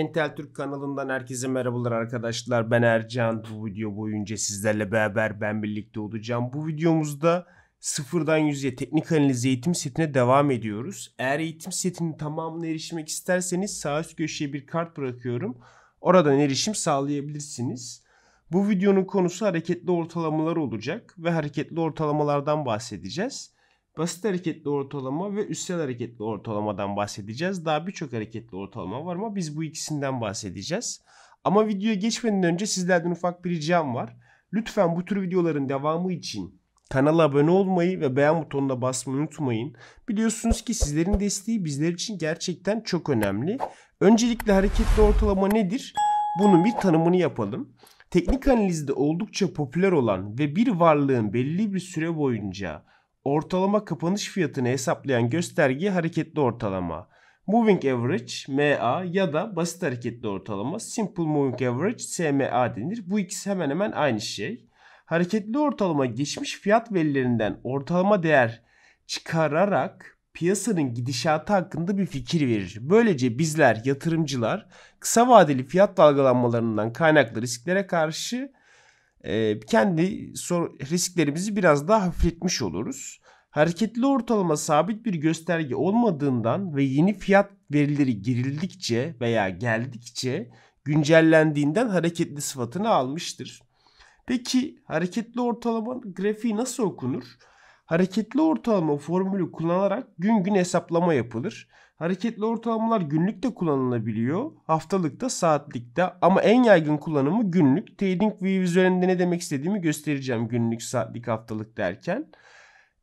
Entel Türk kanalından herkese merhabalar arkadaşlar. Ben Ercan. Bu video boyunca sizlerle beraber ben birlikte olacağım. Bu videomuzda sıfırdan yüzye teknik analiz eğitim setine devam ediyoruz. Eğer eğitim setinin tamamına erişmek isterseniz sağ üst köşeye bir kart bırakıyorum. Oradan erişim sağlayabilirsiniz. Bu videonun konusu hareketli ortalamalar olacak ve hareketli ortalamalardan bahsedeceğiz. Basit hareketli ortalama ve üstel hareketli ortalamadan bahsedeceğiz. Daha birçok hareketli ortalama var ama biz bu ikisinden bahsedeceğiz. Ama videoya geçmeden önce sizlerden ufak bir ricam var. Lütfen bu tür videoların devamı için kanala abone olmayı ve beğen butonuna basmayı unutmayın. Biliyorsunuz ki sizlerin desteği bizler için gerçekten çok önemli. Öncelikle hareketli ortalama nedir? Bunun bir tanımını yapalım. Teknik analizde oldukça popüler olan ve bir varlığın belli bir süre boyunca ortalama kapanış fiyatını hesaplayan gösterge hareketli ortalama. Moving Average MA ya da basit hareketli ortalama Simple Moving Average SMA denir. Bu ikisi hemen hemen aynı şey. Hareketli ortalama geçmiş fiyat verilerinden ortalama değer çıkararak piyasanın gidişatı hakkında bir fikir verir. Böylece bizler yatırımcılar kısa vadeli fiyat dalgalanmalarından kaynaklı risklere karşı kendi risklerimizi biraz daha hafifletmiş oluruz. Hareketli ortalama sabit bir gösterge olmadığından ve yeni fiyat verileri girildikçe veya geldikçe güncellendiğinden hareketli sıfatını almıştır. Peki hareketli ortalama grafiği nasıl okunur? Hareketli ortalama formülü kullanarak gün gün hesaplama yapılır. Hareketli ortalamalar günlük de kullanılabiliyor. Haftalıkta, saatlikte ama en yaygın kullanımı günlük. Trading View üzerinde ne demek istediğimi göstereceğim günlük, saatlik, haftalık derken.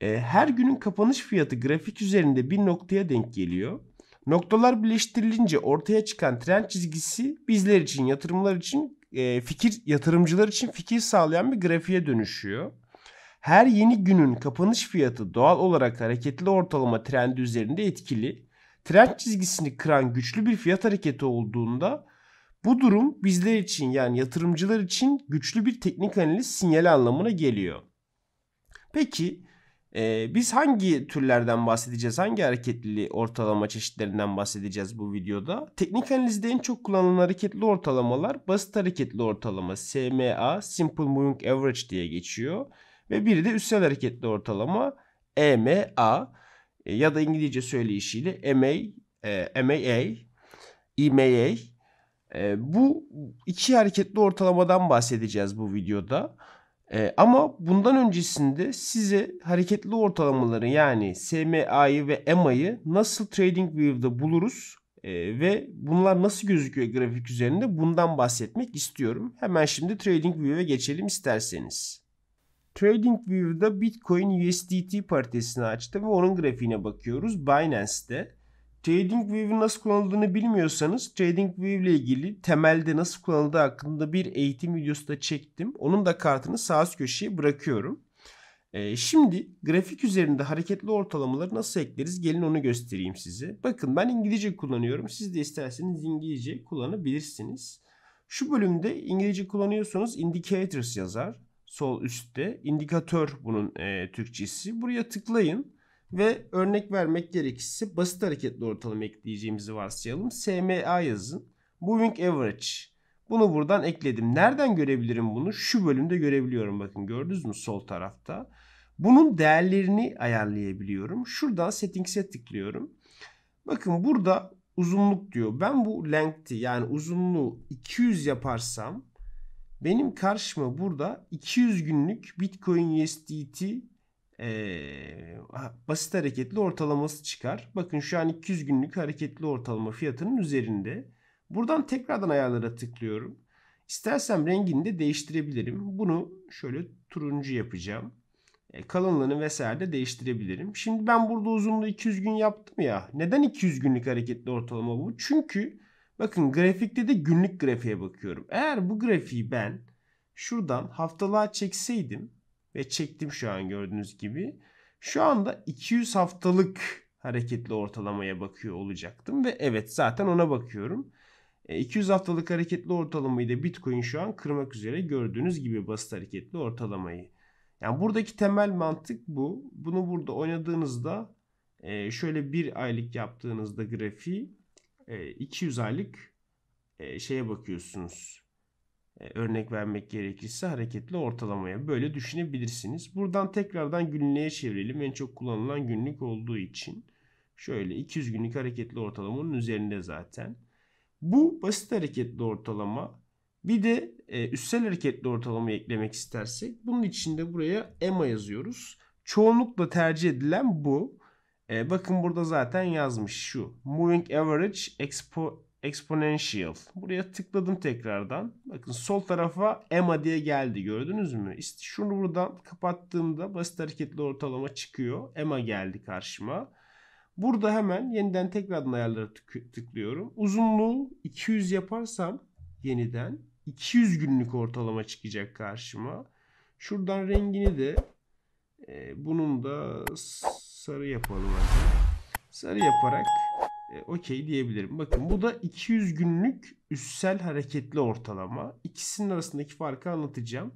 Ee, her günün kapanış fiyatı grafik üzerinde bir noktaya denk geliyor. Noktalar birleştirilince ortaya çıkan trend çizgisi bizler için, yatırımlar için, e, fikir yatırımcılar için fikir sağlayan bir grafiğe dönüşüyor. Her yeni günün kapanış fiyatı doğal olarak hareketli ortalama trendi üzerinde etkili. Trend çizgisini kıran güçlü bir fiyat hareketi olduğunda bu durum bizler için yani yatırımcılar için güçlü bir teknik analiz sinyali anlamına geliyor. Peki e, biz hangi türlerden bahsedeceğiz? Hangi hareketli ortalama çeşitlerinden bahsedeceğiz bu videoda? Teknik analizde en çok kullanılan hareketli ortalamalar basit hareketli ortalama SMA, Simple Moving Average diye geçiyor. Ve biri de üstsel hareketli ortalama EMA e, ya da İngilizce söyleyişiyle MA, e, MAA, EMA. E, bu iki hareketli ortalamadan bahsedeceğiz bu videoda. E, ama bundan öncesinde size hareketli ortalamaları yani SMA'yı ve EMA'yı nasıl TradingView'da buluruz ve bunlar nasıl gözüküyor grafik üzerinde bundan bahsetmek istiyorum. Hemen şimdi TradingView'e geçelim isterseniz. TradingView'da Bitcoin USDT paritesini açtı ve onun grafiğine bakıyoruz Binance'te. TradingView'un nasıl kullanıldığını bilmiyorsanız TradingView ile ilgili temelde nasıl kullanıldığı hakkında bir eğitim videosu da çektim. Onun da kartını sağ üst köşeye bırakıyorum. Ee, şimdi grafik üzerinde hareketli ortalamaları nasıl ekleriz gelin onu göstereyim size. Bakın ben İngilizce kullanıyorum. Siz de isterseniz İngilizce kullanabilirsiniz. Şu bölümde İngilizce kullanıyorsanız indicators yazar sol üstte indikatör bunun e, Türkçesi. Buraya tıklayın ve örnek vermek gerekirse basit hareketli ortalama ekleyeceğimizi varsayalım. SMA yazın. Moving Average. Bunu buradan ekledim. Nereden görebilirim bunu? Şu bölümde görebiliyorum. Bakın gördünüz mü sol tarafta. Bunun değerlerini ayarlayabiliyorum. Şuradan settings'e tıklıyorum. Bakın burada uzunluk diyor. Ben bu length'i yani uzunluğu 200 yaparsam benim karşıma burada 200 günlük Bitcoin USDT e, basit hareketli ortalaması çıkar. Bakın şu an 200 günlük hareketli ortalama fiyatının üzerinde. Buradan tekrardan ayarlara tıklıyorum. İstersem rengini de değiştirebilirim. Bunu şöyle turuncu yapacağım. E, kalınlığını vesaire de değiştirebilirim. Şimdi ben burada uzunluğu 200 gün yaptım ya. Neden 200 günlük hareketli ortalama bu? Çünkü Bakın grafikte de günlük grafiğe bakıyorum. Eğer bu grafiği ben şuradan haftalığa çekseydim ve çektim şu an gördüğünüz gibi. Şu anda 200 haftalık hareketli ortalamaya bakıyor olacaktım ve evet zaten ona bakıyorum. 200 e, haftalık hareketli ortalamayı da Bitcoin şu an kırmak üzere gördüğünüz gibi basit hareketli ortalamayı. Yani buradaki temel mantık bu. Bunu burada oynadığınızda e, şöyle bir aylık yaptığınızda grafiği 200 e, aylık e, şeye bakıyorsunuz. E, örnek vermek gerekirse hareketli ortalamaya böyle düşünebilirsiniz. Buradan tekrardan günlüğe çevirelim. En çok kullanılan günlük olduğu için. Şöyle 200 günlük hareketli ortalamanın üzerinde zaten. Bu basit hareketli ortalama. Bir de e, üstsel hareketli ortalamayı eklemek istersek bunun için de buraya EMA yazıyoruz. Çoğunlukla tercih edilen bu. E, bakın burada zaten yazmış şu. Moving Average Expo Exponential. Buraya tıkladım tekrardan. Bakın sol tarafa EMA diye geldi. Gördünüz mü? İşte şunu buradan kapattığımda basit hareketli ortalama çıkıyor. EMA geldi karşıma. Burada hemen yeniden tekrardan ayarlara tık tıklıyorum. Uzunluğu 200 yaparsam yeniden 200 günlük ortalama çıkacak karşıma. Şuradan rengini de e, bunun da sarı yapalım. Artık. Sarı yaparak e, okey diyebilirim. Bakın bu da 200 günlük üstsel hareketli ortalama. İkisinin arasındaki farkı anlatacağım.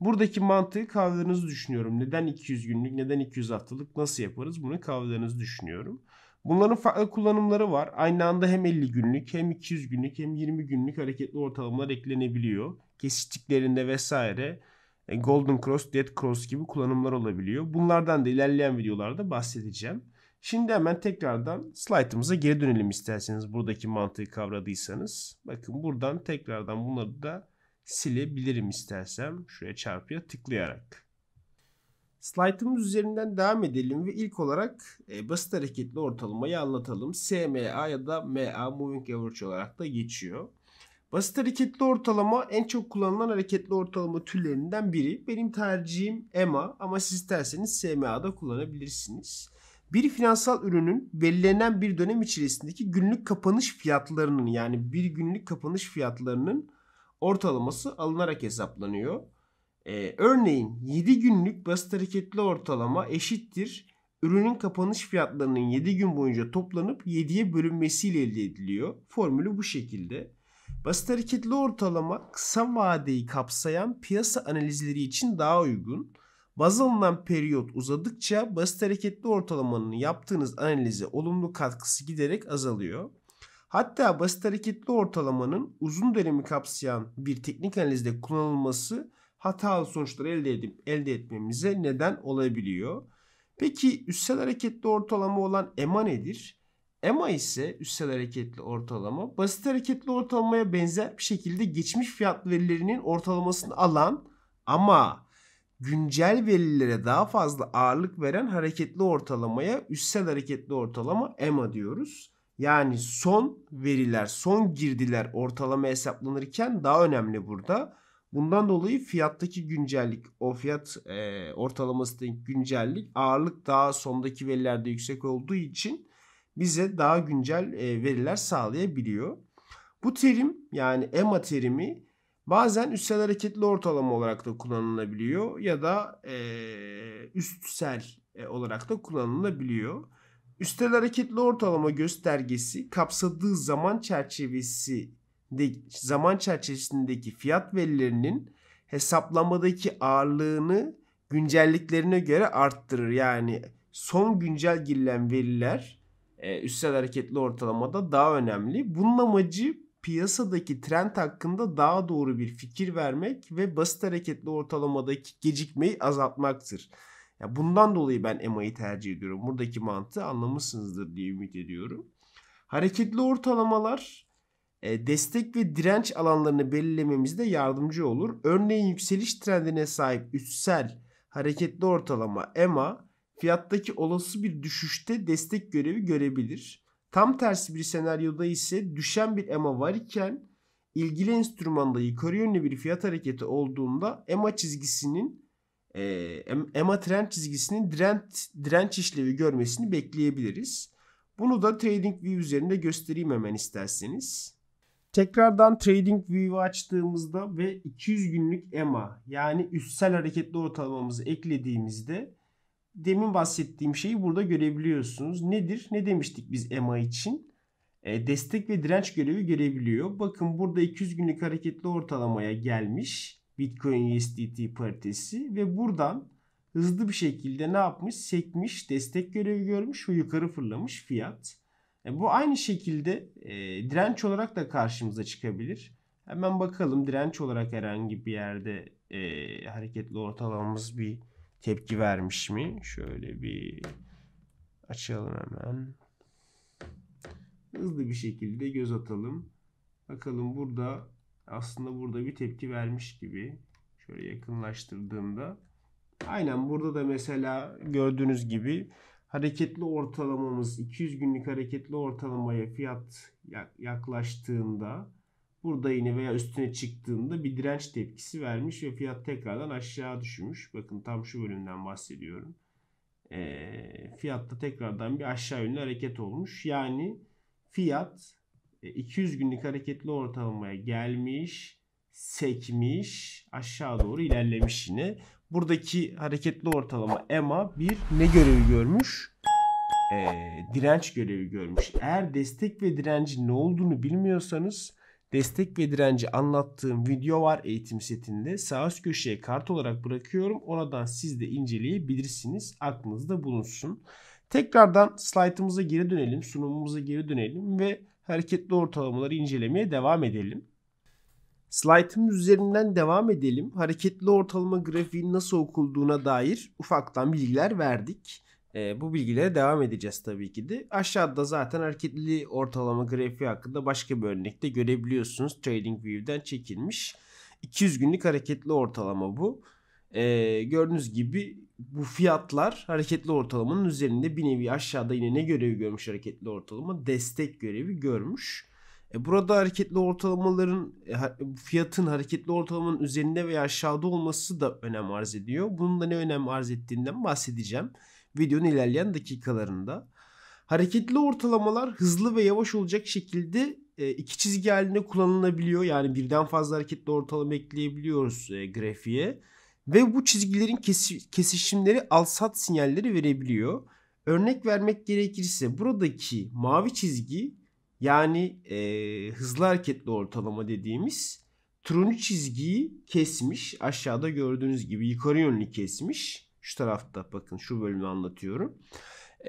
Buradaki mantığı kavradığınızı düşünüyorum. Neden 200 günlük, neden 200 haftalık, nasıl yaparız bunu kavradığınızı düşünüyorum. Bunların farklı kullanımları var. Aynı anda hem 50 günlük, hem 200 günlük, hem 20 günlük hareketli ortalamalar eklenebiliyor. Kesiştiklerinde vesaire e, Golden Cross, Dead Cross gibi kullanımlar olabiliyor. Bunlardan da ilerleyen videolarda bahsedeceğim. Şimdi hemen tekrardan slaytımıza geri dönelim isterseniz buradaki mantığı kavradıysanız. Bakın buradan tekrardan bunları da silebilirim istersem şuraya çarpıya tıklayarak. Slaytımız üzerinden devam edelim ve ilk olarak e, basit hareketli ortalamayı anlatalım. SMA ya da MA Moving Average olarak da geçiyor. Basit hareketli ortalama en çok kullanılan hareketli ortalama türlerinden biri. Benim tercihim EMA ama siz isterseniz SMA'da kullanabilirsiniz. Bir finansal ürünün belirlenen bir dönem içerisindeki günlük kapanış fiyatlarının yani bir günlük kapanış fiyatlarının ortalaması alınarak hesaplanıyor. Ee, örneğin 7 günlük basit hareketli ortalama eşittir ürünün kapanış fiyatlarının 7 gün boyunca toplanıp 7'ye bölünmesiyle elde ediliyor. Formülü bu şekilde. Basit hareketli ortalama kısa vadeyi kapsayan piyasa analizleri için daha uygun. Baz alınan periyot uzadıkça basit hareketli ortalamanın yaptığınız analize olumlu katkısı giderek azalıyor. Hatta basit hareketli ortalamanın uzun dönemi kapsayan bir teknik analizde kullanılması hatalı sonuçlar elde edip elde etmemize neden olabiliyor. Peki üstsel hareketli ortalama olan EMA nedir? EMA ise üstsel hareketli ortalama basit hareketli ortalamaya benzer bir şekilde geçmiş fiyat verilerinin ortalamasını alan ama güncel verilere daha fazla ağırlık veren hareketli ortalamaya üstsel hareketli ortalama EMA diyoruz. Yani son veriler, son girdiler ortalama hesaplanırken daha önemli burada. Bundan dolayı fiyattaki güncellik, o fiyat e, ortalamasındaki güncellik ağırlık daha sondaki verilerde yüksek olduğu için bize daha güncel e, veriler sağlayabiliyor. Bu terim yani EMA terimi bazen üstsel hareketli ortalama olarak da kullanılabiliyor ya da e, üstsel e, olarak da kullanılabiliyor. Üstel hareketli ortalama göstergesi kapsadığı zaman çerçevesi de, zaman çerçevesindeki fiyat verilerinin hesaplamadaki ağırlığını güncelliklerine göre arttırır. Yani son güncel girilen veriler e, üstsel hareketli ortalamada daha önemli. Bunun amacı piyasadaki trend hakkında daha doğru bir fikir vermek ve basit hareketli ortalamadaki gecikmeyi azaltmaktır. Ya bundan dolayı ben EMA'yı tercih ediyorum. Buradaki mantığı anlamışsınızdır diye ümit ediyorum. Hareketli ortalamalar e, destek ve direnç alanlarını belirlememizde yardımcı olur. Örneğin yükseliş trendine sahip üstsel hareketli ortalama EMA fiyattaki olası bir düşüşte destek görevi görebilir. Tam tersi bir senaryoda ise düşen bir EMA var iken ilgili enstrümanda yukarı yönlü bir fiyat hareketi olduğunda EMA çizgisinin e, EMA trend çizgisinin direnç, direnç işlevi görmesini bekleyebiliriz. Bunu da TradingView üzerinde göstereyim hemen isterseniz. Tekrardan TradingView'u açtığımızda ve 200 günlük EMA yani üstsel hareketli ortalamamızı eklediğimizde demin bahsettiğim şeyi burada görebiliyorsunuz. Nedir? Ne demiştik biz EMA için? E, destek ve direnç görevi görebiliyor. Bakın burada 200 günlük hareketli ortalamaya gelmiş Bitcoin USDT paritesi ve buradan hızlı bir şekilde ne yapmış? Sekmiş, destek görevi görmüş ve yukarı fırlamış fiyat. E, bu aynı şekilde e, direnç olarak da karşımıza çıkabilir. Hemen bakalım direnç olarak herhangi bir yerde e, hareketli ortalamamız bir tepki vermiş mi? Şöyle bir açalım hemen. Hızlı bir şekilde göz atalım. Bakalım burada aslında burada bir tepki vermiş gibi. Şöyle yakınlaştırdığımda. Aynen burada da mesela gördüğünüz gibi hareketli ortalamamız 200 günlük hareketli ortalamaya fiyat yaklaştığında burada yine veya üstüne çıktığında bir direnç tepkisi vermiş ve fiyat tekrardan aşağı düşmüş. Bakın tam şu bölümden bahsediyorum. E, ee, fiyatta tekrardan bir aşağı yönlü hareket olmuş. Yani fiyat 200 e, günlük hareketli ortalamaya gelmiş, sekmiş, aşağı doğru ilerlemiş yine. Buradaki hareketli ortalama EMA bir ne görevi görmüş? Ee, direnç görevi görmüş. Eğer destek ve direncin ne olduğunu bilmiyorsanız Destek ve direnci anlattığım video var eğitim setinde. Sağ üst köşeye kart olarak bırakıyorum. Oradan siz de inceleyebilirsiniz. Aklınızda bulunsun. Tekrardan slaytımıza geri dönelim. Sunumumuza geri dönelim ve hareketli ortalamaları incelemeye devam edelim. Slaytımız üzerinden devam edelim. Hareketli ortalama grafiğin nasıl okulduğuna dair ufaktan bilgiler verdik. E, bu bilgilere devam edeceğiz tabii ki de. Aşağıda zaten hareketli ortalama grafiği hakkında başka bir örnekte görebiliyorsunuz. TradingView'den çekilmiş. 200 günlük hareketli ortalama bu. E, gördüğünüz gibi bu fiyatlar hareketli ortalamanın üzerinde bir nevi aşağıda yine ne görevi görmüş hareketli ortalama? Destek görevi görmüş. E, burada hareketli ortalamaların e, fiyatın hareketli ortalamanın üzerinde veya aşağıda olması da önem arz ediyor. Bunun da ne önem arz ettiğinden bahsedeceğim videonun ilerleyen dakikalarında. Hareketli ortalamalar hızlı ve yavaş olacak şekilde e, iki çizgi halinde kullanılabiliyor. Yani birden fazla hareketli ortalama ekleyebiliyoruz e, grafiğe. Ve bu çizgilerin kesişimleri alsat sinyalleri verebiliyor. Örnek vermek gerekirse buradaki mavi çizgi yani e, hızlı hareketli ortalama dediğimiz turuncu çizgiyi kesmiş. Aşağıda gördüğünüz gibi yukarı yönlü kesmiş. Şu tarafta bakın şu bölümü anlatıyorum.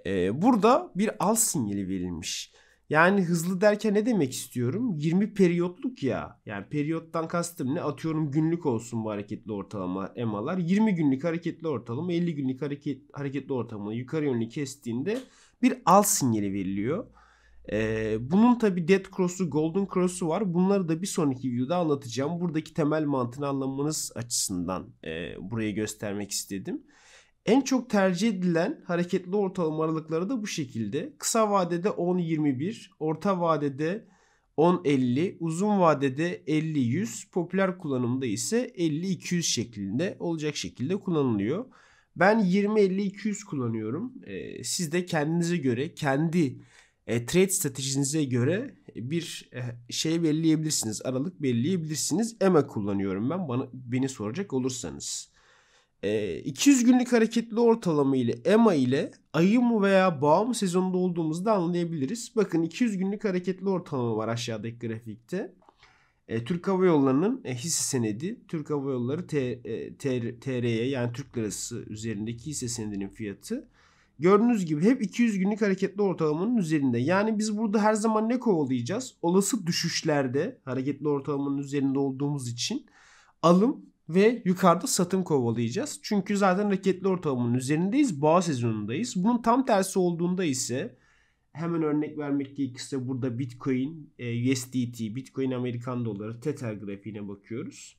Ee, burada bir al sinyali verilmiş. Yani hızlı derken ne demek istiyorum? 20 periyotluk ya. Yani periyottan kastım ne? Atıyorum günlük olsun bu hareketli ortalama EMA'lar. 20 günlük hareketli ortalama, 50 günlük hareket, hareketli ortalama yukarı yönlü kestiğinde bir al sinyali veriliyor. Ee, bunun tabi Dead Cross'u, Golden Cross'u var. Bunları da bir sonraki videoda anlatacağım. Buradaki temel mantığını anlamanız açısından e, burayı göstermek istedim. En çok tercih edilen hareketli ortalama aralıkları da bu şekilde. Kısa vadede 10-21, orta vadede 10-50, uzun vadede 50-100, popüler kullanımda ise 50-200 şeklinde olacak şekilde kullanılıyor. Ben 20-50-200 kullanıyorum. Ee, siz de kendinize göre kendi e, trade stratejinize göre bir e, şey belirleyebilirsiniz. Aralık belirleyebilirsiniz. EMA kullanıyorum ben bana beni soracak olursanız. E, 200 günlük hareketli ortalama ile EMA ile ayı mı veya bağ mı sezonda olduğumuzu da anlayabiliriz. Bakın 200 günlük hareketli ortalama var aşağıdaki grafikte. E, Türk Hava Yolları'nın e, hisse senedi Türk Hava Yolları T, e, yani Türk Lirası üzerindeki hisse senedinin fiyatı Gördüğünüz gibi hep 200 günlük hareketli ortalamanın üzerinde. Yani biz burada her zaman ne kovalayacağız? Olası düşüşlerde hareketli ortalamanın üzerinde olduğumuz için alım ve yukarıda satım kovalayacağız. Çünkü zaten hareketli ortalamanın üzerindeyiz. Boğa sezonundayız. Bunun tam tersi olduğunda ise hemen örnek vermek gerekirse burada Bitcoin, e, USDT, Bitcoin Amerikan doları, Tether grafiğine bakıyoruz.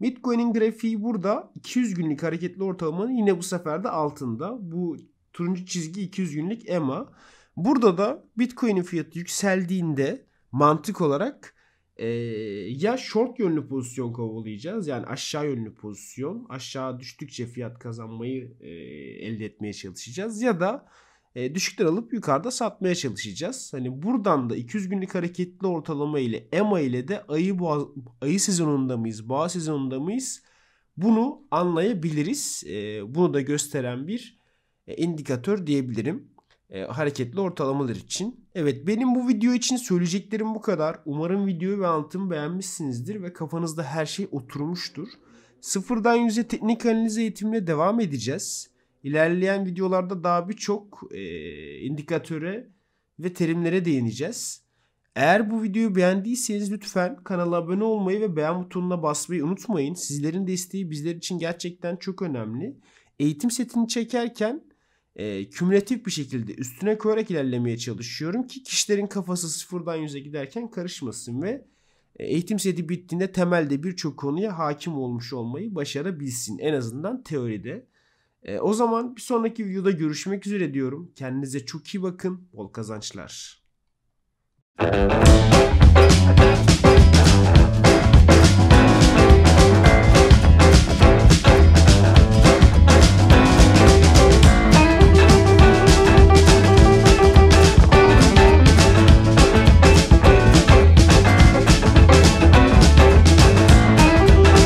Bitcoin'in grafiği burada 200 günlük hareketli ortalamanın yine bu sefer de altında. Bu Turuncu çizgi 200 günlük EMA. Burada da Bitcoin'in fiyatı yükseldiğinde mantık olarak e, ya short yönlü pozisyon kovalayacağız. Yani aşağı yönlü pozisyon. Aşağı düştükçe fiyat kazanmayı e, elde etmeye çalışacağız. Ya da e, düşükten alıp yukarıda satmaya çalışacağız. Hani buradan da 200 günlük hareketli ortalama ile EMA ile de ayı boğa, ayı sezonunda mıyız, boğa sezonunda mıyız? Bunu anlayabiliriz. E, bunu da gösteren bir e, indikatör diyebilirim. E, hareketli ortalamalar için. Evet benim bu video için söyleyeceklerim bu kadar. Umarım videoyu ve anlatımı beğenmişsinizdir ve kafanızda her şey oturmuştur. Sıfırdan yüze teknik analiz eğitimine devam edeceğiz. İlerleyen videolarda daha birçok e, indikatöre ve terimlere değineceğiz. Eğer bu videoyu beğendiyseniz lütfen kanala abone olmayı ve beğen butonuna basmayı unutmayın. Sizlerin desteği bizler için gerçekten çok önemli. Eğitim setini çekerken e, kümülatif bir şekilde üstüne koyarak ilerlemeye çalışıyorum ki kişilerin kafası sıfırdan yüze giderken karışmasın ve e, eğitim seti bittiğinde temelde birçok konuya hakim olmuş olmayı başarabilsin en azından teoride. E, o zaman bir sonraki videoda görüşmek üzere diyorum. Kendinize çok iyi bakın. Bol kazançlar. Thank